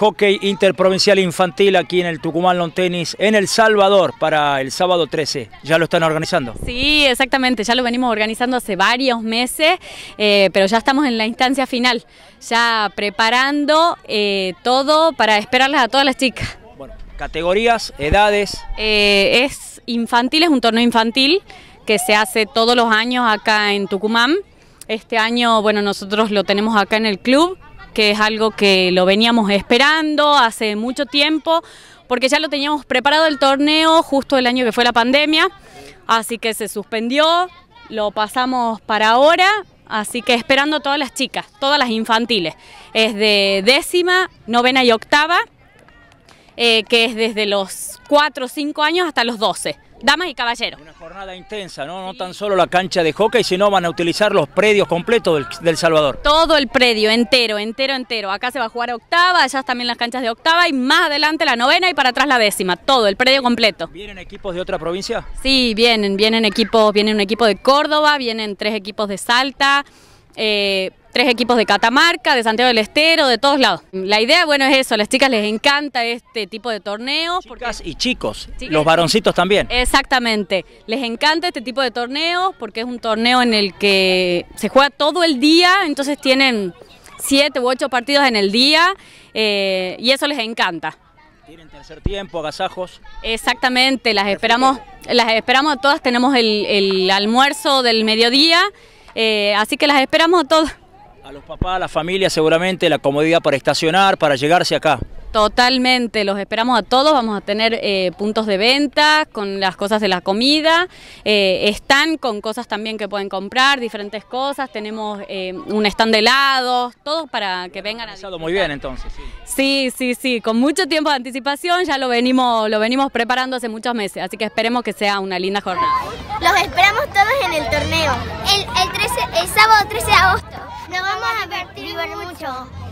hockey interprovincial infantil aquí en el Tucumán Long Tennis en El Salvador para el sábado 13. ¿Ya lo están organizando? Sí, exactamente, ya lo venimos organizando hace varios meses, eh, pero ya estamos en la instancia final, ya preparando eh, todo para esperarlas a todas las chicas. Bueno, categorías, edades. Eh, es infantil, es un torneo infantil que se hace todos los años acá en Tucumán. Este año, bueno, nosotros lo tenemos acá en el club que es algo que lo veníamos esperando hace mucho tiempo, porque ya lo teníamos preparado el torneo justo el año que fue la pandemia, así que se suspendió, lo pasamos para ahora, así que esperando a todas las chicas, todas las infantiles, es de décima, novena y octava, eh, que es desde los 4 o 5 años hasta los 12 damas y caballeros. Una jornada intensa, ¿no? No tan solo la cancha de hockey, sino van a utilizar los predios completos del, Salvador. Todo el predio, entero, entero, entero. Acá se va a jugar octava, allá también las canchas de octava y más adelante la novena y para atrás la décima. Todo, el predio completo. ¿Vienen equipos de otra provincia? Sí, vienen, vienen equipos, vienen un equipo de Córdoba, vienen tres equipos de Salta. Eh, tres equipos de Catamarca, de Santiago del Estero, de todos lados. La idea, bueno, es eso, a las chicas les encanta este tipo de torneos. Chicas y chicos, los varoncitos también. Exactamente, les encanta este tipo de torneos porque es un torneo en el que se juega todo el día, entonces tienen siete u ocho partidos en el día eh, y eso les encanta. Tienen tercer tiempo, agasajos. Exactamente, las esperamos, las esperamos a todas, tenemos el, el almuerzo del mediodía. Eh, así que las esperamos a todos. A los papás, a la familia seguramente, la comodidad para estacionar, para llegarse acá. Totalmente, los esperamos a todos, vamos a tener eh, puntos de venta con las cosas de la comida, eh, están con cosas también que pueden comprar, diferentes cosas, tenemos eh, un stand de helados, todo para que vengan. a Organizado muy bien entonces. Sí. sí, sí, con mucho tiempo de anticipación ya lo venimos, lo venimos preparando hace muchos meses, así que esperemos que sea una linda jornada. Los esperamos todos en el torneo, el, el, 13, el sábado 13 de agosto. Nos vamos a divertir mucho.